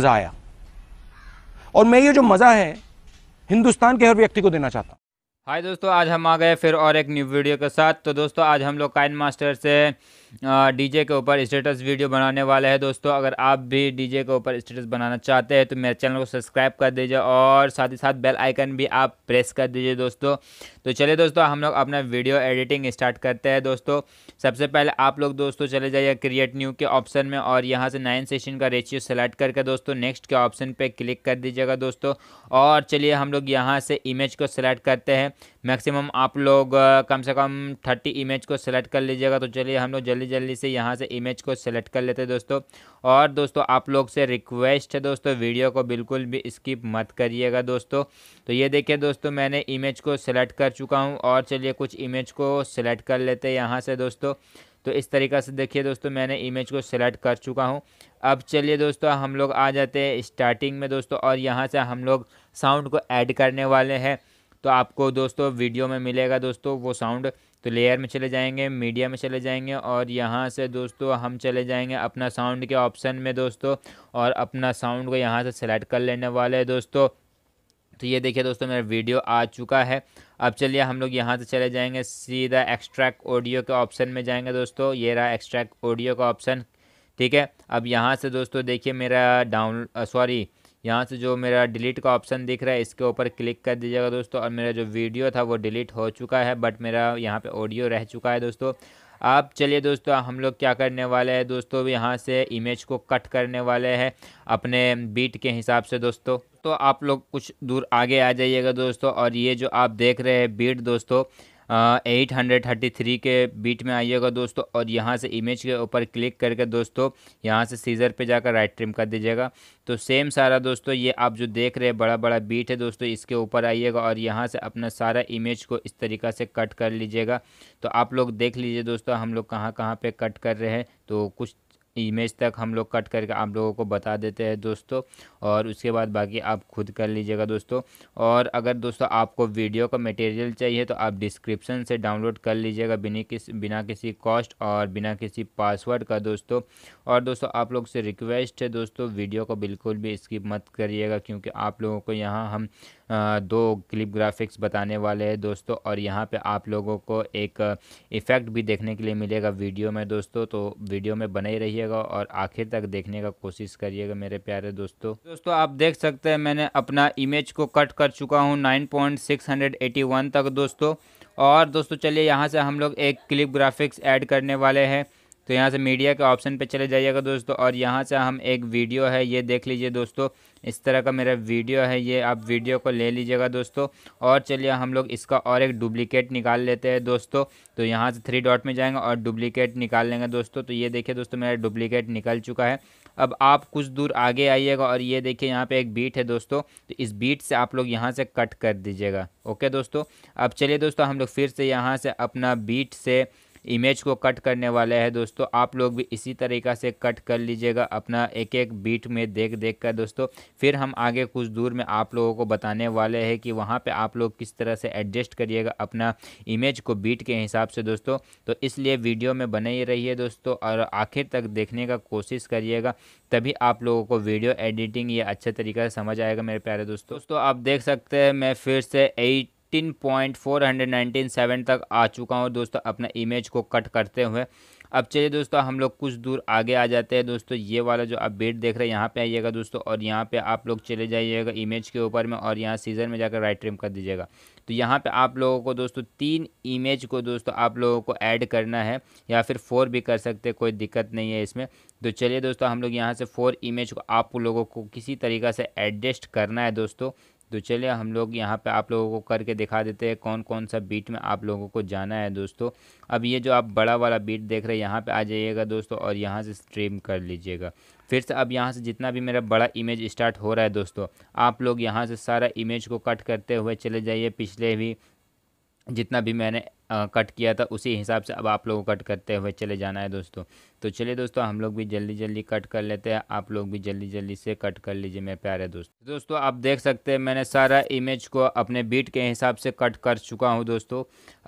मज़ा आया और मैं ये जो मज़ा है हिंदुस्तान के हर व्यक्ति को देना चाहता हूँ हाय दोस्तों आज हम आ गए फिर और एक न्यू वीडियो के साथ तो दोस्तों आज हम लोग काइन मास्टर से डीजे के ऊपर स्टेटस वीडियो बनाने वाले हैं दोस्तों अगर आप भी डीजे के ऊपर स्टेटस बनाना चाहते हैं तो मेरे चैनल को सब्सक्राइब कर दीजिए और साथ ही साथ बेल आइकन भी आप प्रेस कर दीजिए दोस्तों तो चलिए दोस्तों हम लोग अपना वीडियो एडिटिंग स्टार्ट करते हैं दोस्तों सबसे पहले आप लोग दोस्तों चले जाइए क्रिएट न्यू के ऑप्शन में और यहाँ से नाइन सेशन का रेशियो सेलेक्ट करके दोस्तों नेक्स्ट के ऑप्शन पर क्लिक कर दीजिएगा दोस्तों और चलिए हम लोग यहाँ से इमेज को सेलेक्ट करते हैं मैक्सिमम आप लोग कम से कम थर्टी इमेज को सेलेक्ट कर लीजिएगा तो चलिए हम लोग जल्दी जल्दी जल्दी से यहाँ से इमेज को सेलेक्ट कर लेते हैं दोस्तों और दोस्तों आप लोग से रिक्वेस्ट है दोस्तों वीडियो को बिल्कुल भी स्किप मत करिएगा दोस्तों तो ये देखिए दोस्तों मैंने इमेज को सेलेक्ट कर चुका हूँ और चलिए कुछ इमेज को सेलेक्ट कर लेते हैं यहाँ से दोस्तों तो इस तरीक़ा से देखिए दोस्तों मैंने इमेज को सेलेक्ट कर चुका हूँ अब चलिए दोस्तों हम लोग आ जाते हैं स्टार्टिंग में दोस्तों और यहाँ से हम लोग साउंड को ऐड करने वाले हैं तो आपको दोस्तों वीडियो में मिलेगा दोस्तों वो साउंड तो लेयर में चले जाएंगे मीडिया में चले जाएंगे और यहाँ से दोस्तों हम चले जाएंगे अपना साउंड के ऑप्शन में दोस्तों और अपना साउंड को यहाँ से सेलेक्ट कर लेने वाले हैं दोस्तों तो ये देखिए दोस्तों मेरा वीडियो आ चुका है अब चलिए हम लोग यहाँ से चले जाएंगे सीधा एक्स्ट्रैक्ट ऑडियो के ऑप्शन में जाएंगे दोस्तों ये रहा एक्स्ट्रैक्ट ऑडियो का ऑप्शन ठीक है अब यहाँ से दोस्तों देखिए मेरा डाउन सॉरी यहाँ से जो मेरा डिलीट का ऑप्शन दिख रहा है इसके ऊपर क्लिक कर दीजिएगा दोस्तों और मेरा जो वीडियो था वो डिलीट हो चुका है बट मेरा यहाँ पे ऑडियो रह चुका है दोस्तों आप चलिए दोस्तों हम लोग क्या करने वाले हैं दोस्तों यहाँ से इमेज को कट करने वाले हैं अपने बीट के हिसाब से दोस्तों तो आप लोग कुछ दूर आगे आ जाइएगा दोस्तों और ये जो आप देख रहे हैं बीट दोस्तों एट हंड्रेड थर्टी थ्री के बीट में आइएगा दोस्तों और यहाँ से इमेज के ऊपर क्लिक करके दोस्तों यहाँ से सीज़र पे जाकर राइट ट्रिम कर दीजिएगा तो सेम सारा दोस्तों ये आप जो देख रहे हैं बड़ा बड़ा बीट है दोस्तों इसके ऊपर आइएगा और यहाँ से अपना सारा इमेज को इस तरीका से कट कर लीजिएगा तो आप लोग देख लीजिए दोस्तों हम लोग कहाँ कहाँ पर कट कर रहे हैं तो कुछ इमेज तक हम लोग कट करके आप लोगों को बता देते हैं दोस्तों और उसके बाद बाकी आप खुद कर लीजिएगा दोस्तों और अगर दोस्तों आपको वीडियो का मटेरियल चाहिए तो आप डिस्क्रिप्शन से डाउनलोड कर लीजिएगा बिना किस बिना किसी कॉस्ट और बिना किसी पासवर्ड का दोस्तों और दोस्तों आप लोग से रिक्वेस्ट है दोस्तों वीडियो को बिल्कुल भी स्किप मत करिएगा क्योंकि आप लोगों को यहाँ हम दो क्लिप ग्राफिक्स बताने वाले हैं दोस्तों और यहाँ पे आप लोगों को एक इफ़ेक्ट भी देखने के लिए मिलेगा वीडियो में दोस्तों तो वीडियो में बने रहिए करिएगा और आखिर तक देखने का कोशिश करिएगा मेरे प्यारे दोस्तों दोस्तों आप देख सकते हैं मैंने अपना इमेज को कट कर चुका हूँ नाइन तक दोस्तों और दोस्तों चलिए यहाँ से हम लोग एक क्लिप ग्राफिक्स ऐड करने वाले हैं तो यहाँ से मीडिया के ऑप्शन पे चले जाइएगा दोस्तों और यहाँ से हम एक वीडियो है ये देख लीजिए दोस्तों इस तरह का मेरा वीडियो है ये आप वीडियो को ले लीजिएगा दोस्तों और चलिए हम लोग इसका और एक डुप्लीकेट निकाल लेते हैं दोस्तों तो यहाँ से थ्री डॉट में जाएंगे और डुप्लीकेट निकाल लेंगे दोस्तों तो ये देखिए दोस्तों मेरा डुप्लीकेट निकल चुका है अब आप कुछ दूर आगे आइएगा और ये देखिए यहाँ पे एक बीट है दोस्तों तो इस बीट से आप लोग यहाँ से कट कर दीजिएगा ओके दोस्तों अब चलिए दोस्तों हम लोग फिर से यहाँ से अपना बीट से इमेज को कट करने वाले हैं दोस्तों आप लोग भी इसी तरीका से कट कर लीजिएगा अपना एक एक बीट में देख देख कर दोस्तों फिर हम आगे कुछ दूर में आप लोगों को बताने वाले हैं कि वहाँ पर आप लोग किस तरह से एडजस्ट करिएगा अपना इमेज को बीट के हिसाब से दोस्तों तो इसलिए वीडियो में बने ही रहिए दोस्तों और आखिर तक देखने का कोशिश करिएगा तभी आप लोगों को वीडियो एडिटिंग ये अच्छे तरीके से समझ आएगा मेरे प्यारे दोस्तों दोस्तों आप देख सकते हैं मैं फिर से eight fifteen point four hundred nineteen seven तक आ चुका हूँ दोस्तों अपना इमेज को कट करते हुए अब चलिए दोस्तों हम लोग कुछ दूर आगे आ जाते हैं दोस्तों ये वाला जो आप बेट देख रहे हैं यहाँ पे आइएगा दोस्तों और यहाँ पे आप लोग चले जाइएगा इमेज के ऊपर में और यहाँ सीजन में जाकर राइट ट्रिम कर दीजिएगा तो यहाँ पे आप लोगों को दोस्तों तीन इमेज को दोस्तों आप लोगों को ऐड करना है या फिर फोर भी कर सकते कोई दिक्कत नहीं है इसमें तो चलिए दोस्तों हम लोग यहाँ से फोर इमेज को आप लोगों को किसी तरीका से एडजस्ट करना है दोस्तों तो चलिए हम लोग यहाँ पे आप लोगों को करके दिखा देते हैं कौन कौन सा बीट में आप लोगों को जाना है दोस्तों अब ये जो आप बड़ा वाला बीट देख रहे हैं यहाँ पे आ जाइएगा दोस्तों और यहाँ से स्ट्रीम कर लीजिएगा फिर से अब यहाँ से जितना भी मेरा बड़ा इमेज स्टार्ट हो रहा है दोस्तों आप लोग यहाँ से सारा इमेज को कट करते हुए चले जाइए पिछले भी जितना भी मैंने आ, कट किया था उसी हिसाब से अब आप लोगों को कट करते हुए चले जाना है दोस्तों तो चलिए दोस्तों हम लोग भी जल्दी जल्दी कट कर लेते हैं आप लोग भी जल्दी जल्दी से कट कर लीजिए मेरे प्यारे दोस्त दोस्तों आप देख सकते हैं मैंने सारा इमेज को अपने बीट के हिसाब से कट कर चुका हूँ दोस्तों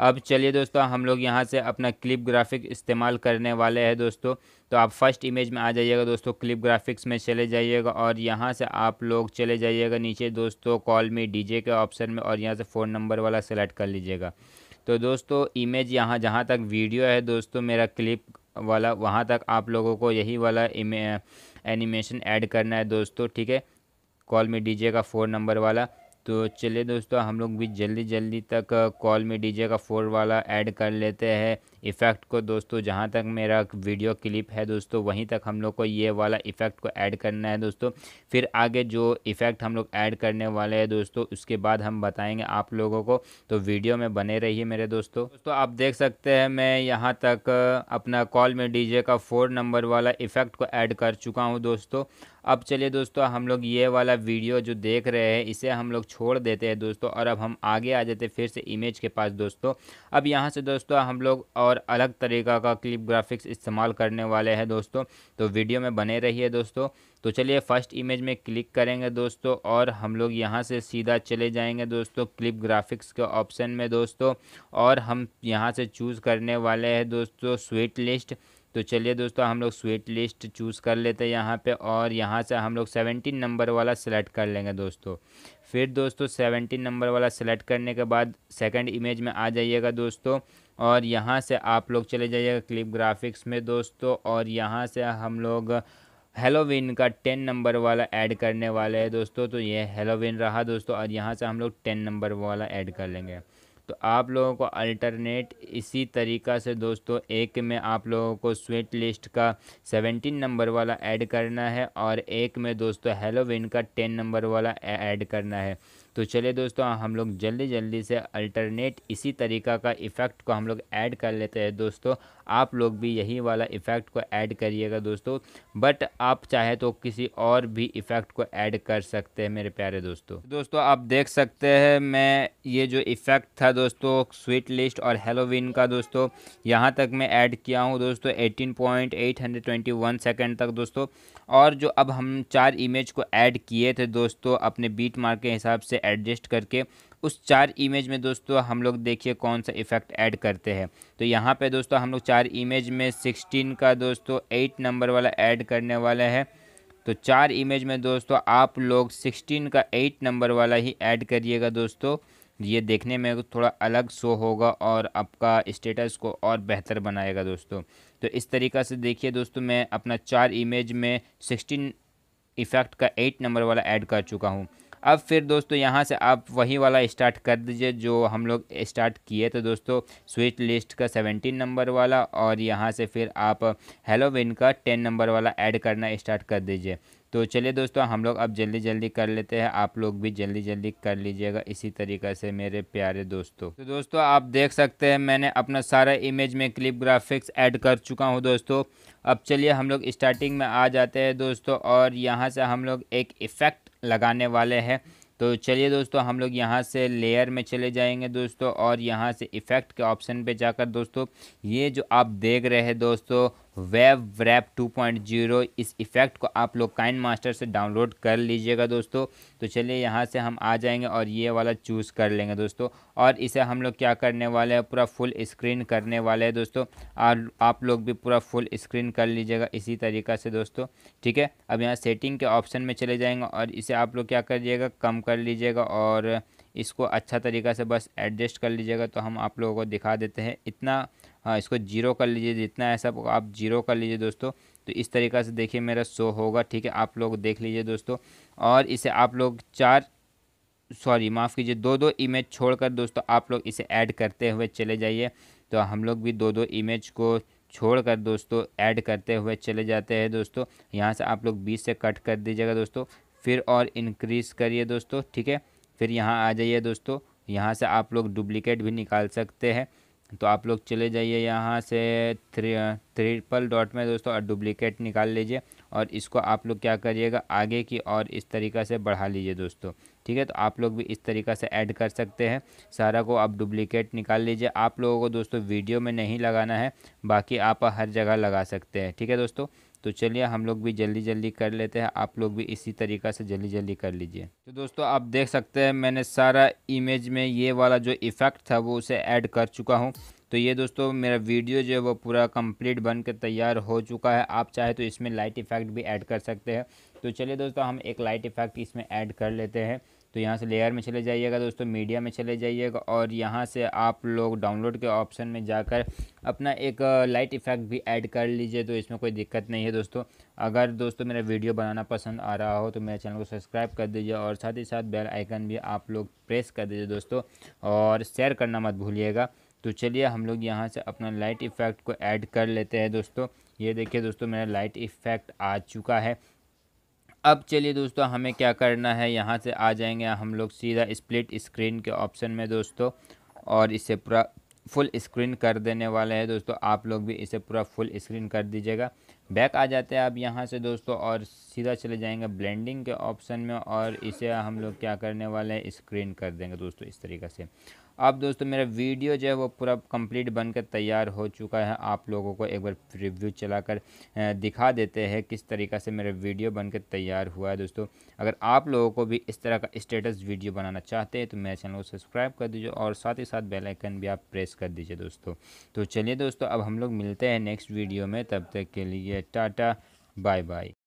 अब चलिए दोस्तों हम लोग यहाँ से अपना क्लिप ग्राफिक इस्तेमाल करने वाले हैं दोस्तों तो आप फर्स्ट इमेज में आ जाइएगा दोस्तों क्लिप ग्राफिक्स में चले जाइएगा और यहाँ से आप लोग चले जाइएगा नीचे दोस्तों कॉल मी डीजे के ऑप्शन में और यहाँ से फ़ोन नंबर वाला सेलेक्ट कर लीजिएगा तो दोस्तों इमेज यहाँ जहाँ तक वीडियो है दोस्तों मेरा क्लिप वाला वहाँ तक आप लोगों को यही वाला एनिमेशन ऐड करना है दोस्तों ठीक है कॉल में डीजे का फ़ोर नंबर वाला तो चलिए दोस्तों हम लोग भी जल्दी जल्दी तक कॉल में डीजे का फ़ोर वाला ऐड कर लेते हैं इफ़ेक्ट को दोस्तों जहाँ तक मेरा वीडियो क्लिप है दोस्तों वहीं तक हम लोग को ये वाला इफ़ेक्ट को ऐड करना है दोस्तों फिर आगे जो इफ़ेक्ट हम लोग ऐड करने वाले हैं दोस्तों उसके बाद हम बताएंगे आप लोगों को तो वीडियो में बने रहिए मेरे दोस्तों दोस्तों आप देख सकते हैं मैं यहाँ तक अपना कॉल में डीजे का फोर नंबर वाला इफ़ेक्ट को ऐड कर चुका हूँ दोस्तों अब चलिए दोस्तों हम लोग ये वाला वीडियो जो देख रहे हैं इसे हम लोग छोड़ देते हैं दोस्तों और अब हम आगे आ जाते फिर से इमेज के पास दोस्तों अब यहाँ से दोस्तों हम लोग और और अलग तरीका का क्लिप ग्राफिक्स इस्तेमाल करने वाले हैं दोस्तों तो वीडियो में बने रहिए दोस्तों तो चलिए फ़र्स्ट इमेज में क्लिक करेंगे दोस्तों और हम लोग यहाँ से सीधा चले जाएंगे दोस्तों क्लिप ग्राफिक्स के ऑप्शन में दोस्तों और हम यहाँ से चूज़ करने वाले हैं दोस्तों स्वीट लिस्ट तो चलिए दोस्तों हम लोग स्वीट लिस्ट चूज़ कर लेते हैं यहाँ पे और यहाँ से हम लोग सेवेंटीन नंबर वाला सिलेक्ट कर लेंगे दोस्तों फिर दोस्तों सेवेंटीन नंबर वाला सिलेक्ट करने के बाद सेकंड इमेज में आ जाइएगा दोस्तों और यहाँ से आप लोग चले जाइएगा क्लिप ग्राफिक्स में दोस्तों और यहाँ से हम लोग हेलोविन का टेन नंबर वाला ऐड करने वाले हैं दोस्तों तो ये हेलोविन रहा दोस्तों और यहाँ से हम लोग टेन नंबर वाला ऐड कर लेंगे तो आप लोगों को अल्टरनेट इसी तरीका से दोस्तों एक में आप लोगों को स्वीट लिस्ट का सेवेंटीन नंबर वाला ऐड करना है और एक में दोस्तों हेलोविन का टेन नंबर वाला ऐड करना है तो चलिए दोस्तों हम लोग जल्दी जल्दी से अल्टरनेट इसी तरीका का इफ़ेक्ट को हम लोग ऐड कर लेते हैं दोस्तों आप लोग भी यही वाला इफ़ेक्ट को ऐड करिएगा दोस्तों बट आप चाहे तो किसी और भी इफ़ेक्ट को ऐड कर सकते हैं मेरे प्यारे दोस्तों दोस्तों आप देख सकते हैं मैं ये जो इफ़ेक्ट था दोस्तों स्वीट लिस्ट और हेलोविन का दोस्तों यहाँ तक मैं ऐड किया हूँ दोस्तों eighteen point eight hundred twenty one second तक दोस्तों और जो अब हम चार इमेज को ऐड किए थे दोस्तों अपने बीट मार्क के हिसाब से एडजस्ट करके उस चार इमेज में दोस्तों हम लोग देखिए कौन सा इफ़ेक्ट ऐड करते हैं तो यहाँ पे दोस्तों हम लोग चार इमेज में सिक्सटीन का दोस्तों एट नंबर वाला ऐड करने वाला है तो चार इमेज में दोस्तों आप लोग सिक्सटीन का एट नंबर वाला ही ऐड करिएगा दोस्तों ये देखने में थोड़ा अलग शो होगा और आपका स्टेटस को और बेहतर बनाएगा दोस्तों तो इस तरीक़ा से देखिए दोस्तों मैं अपना चार इमेज में सिक्सटीन इफ़ेक्ट का एट नंबर वाला ऐड कर चुका हूँ अब फिर दोस्तों यहाँ से आप वही वाला स्टार्ट कर दीजिए जो हम लोग स्टार्ट किए थे दोस्तों स्विच लिस्ट का सेवेंटीन नंबर वाला और यहाँ से फिर आप हेलोविन का टेन नंबर वाला ऐड करना स्टार्ट कर दीजिए तो चलिए दोस्तों हम लोग अब जल्दी जल्दी कर लेते हैं आप लोग भी जल्दी जल्दी कर लीजिएगा इसी तरीक़े से मेरे प्यारे दोस्तों तो दोस्तों आप देख सकते हैं मैंने अपना सारा इमेज में क्लिप ग्राफिक्स ऐड कर चुका हूँ दोस्तों अब चलिए हम लोग स्टार्टिंग में आ जाते हैं दोस्तों और यहाँ से हम लोग एक इफ़ेक्ट लगाने वाले हैं तो चलिए दोस्तों हम लोग यहाँ से लेयर में चले जाएंगे दोस्तों और यहाँ से इफ़ेक्ट के ऑप्शन पे जाकर दोस्तों ये जो आप देख रहे हैं दोस्तों वेब रैप 2.0 इस इफ़ेक्ट को आप लोग काइन मास्टर से डाउनलोड कर लीजिएगा दोस्तों तो चलिए यहाँ से हम आ जाएंगे और ये वाला चूज़ कर लेंगे दोस्तों और इसे हम लोग क्या करने वाले हैं पूरा फुल स्क्रीन करने वाले हैं दोस्तों और आप लोग भी पूरा फुल स्क्रीन कर लीजिएगा इसी तरीका से दोस्तों ठीक है अब यहाँ सेटिंग के ऑप्शन में चले जाएंगे और इसे आप लोग क्या करिएगा कम कर लीजिएगा और इसको अच्छा तरीक़ा से बस एडजस्ट कर लीजिएगा तो हम आप लोगों को दिखा देते हैं इतना हाँ इसको जीरो कर लीजिए जितना है सब आप जीरो कर लीजिए दोस्तों तो इस तरीक़ा से देखिए मेरा शो होगा ठीक है आप लोग देख लीजिए दोस्तों और इसे आप लोग चार सॉरी माफ़ कीजिए दो दो इमेज छोड़कर दोस्तों आप लोग इसे ऐड करते हुए चले जाइए तो हम लोग भी दो दो इमेज को छोड़कर दोस्तों ऐड करते हुए चले जाते हैं दोस्तों यहाँ से आप लोग बीस से कट कर दीजिएगा दोस्तों फिर और इनक्रीज़ करिए दोस्तों ठीक है फिर यहाँ आ जाइए दोस्तों यहाँ से आप लोग डुप्लिकेट भी निकाल सकते हैं तो आप लोग चले जाइए यहाँ से थ्री ट्रिपल डॉट में दोस्तों और डुप्लिकेट निकाल लीजिए और इसको आप लोग क्या करिएगा आगे की और इस तरीक़ा से बढ़ा लीजिए दोस्तों ठीक है तो आप लोग भी इस तरीक़ा से ऐड कर सकते हैं सारा को आप डुप्लिकेट निकाल लीजिए आप लोगों को दोस्तों वीडियो में नहीं लगाना है बाकी आप हर जगह लगा सकते हैं ठीक है दोस्तों तो चलिए हम लोग भी जल्दी जल्दी कर लेते हैं आप लोग भी इसी तरीका से जल्दी जल्दी कर लीजिए तो दोस्तों आप देख सकते हैं मैंने सारा इमेज में ये वाला जो इफ़ेक्ट था वो उसे ऐड कर चुका हूँ तो ये दोस्तों मेरा वीडियो जो है वो पूरा कंप्लीट बन के तैयार हो चुका है आप चाहे तो इसमें लाइट इफ़ेक्ट भी ऐड कर सकते हैं तो चलिए दोस्तों हम एक लाइट इफ़ेक्ट इसमें ऐड कर लेते हैं तो यहाँ से लेयर में चले जाइएगा दोस्तों मीडिया में चले जाइएगा और यहाँ से आप लोग डाउनलोड के ऑप्शन में जाकर अपना एक लाइट इफ़ेक्ट भी ऐड कर लीजिए तो इसमें कोई दिक्कत नहीं है दोस्तों अगर दोस्तों मेरा वीडियो बनाना पसंद आ रहा हो तो मेरे चैनल को सब्सक्राइब कर दीजिए और साथ ही साथ बेल आइकन भी आप लोग प्रेस कर दीजिए दोस्तों और शेयर करना मत भूलिएगा तो चलिए हम लोग यहाँ से अपना लाइट इफ़ेक्ट को ऐड कर लेते हैं दोस्तों ये देखिए दोस्तों मेरा लाइट इफ़ेक्ट आ चुका है अब चलिए दोस्तों हमें क्या करना है यहाँ से आ जाएंगे हम लोग सीधा स्प्लिट स्क्रीन के ऑप्शन में दोस्तों और इसे पूरा फुल स्क्रीन कर देने वाले हैं दोस्तों आप लोग भी इसे पूरा फुल स्क्रीन कर दीजिएगा बैक आ जाते हैं आप यहाँ से दोस्तों और सीधा चले जाएंगे ब्लेंडिंग के ऑप्शन में और इसे हम लोग क्या करने वाले हैं स्क्रीन कर देंगे दोस्तों इस तरीके से अब दोस्तों मेरा वीडियो जो है वो पूरा कंप्लीट बनकर तैयार हो चुका है आप लोगों को एक बार रिव्यू चलाकर दिखा देते हैं किस तरीक़ा से मेरा वीडियो बनकर तैयार हुआ है दोस्तों अगर आप लोगों को भी इस तरह का स्टेटस वीडियो बनाना चाहते हैं तो मेरे चैनल को सब्सक्राइब कर दीजिए और साथ ही साथ बेलाइकन भी आप प्रेस कर दीजिए दोस्तों तो चलिए दोस्तों अब हम लोग मिलते हैं नेक्स्ट वीडियो में तब तक के लिए टाटा बाय बाय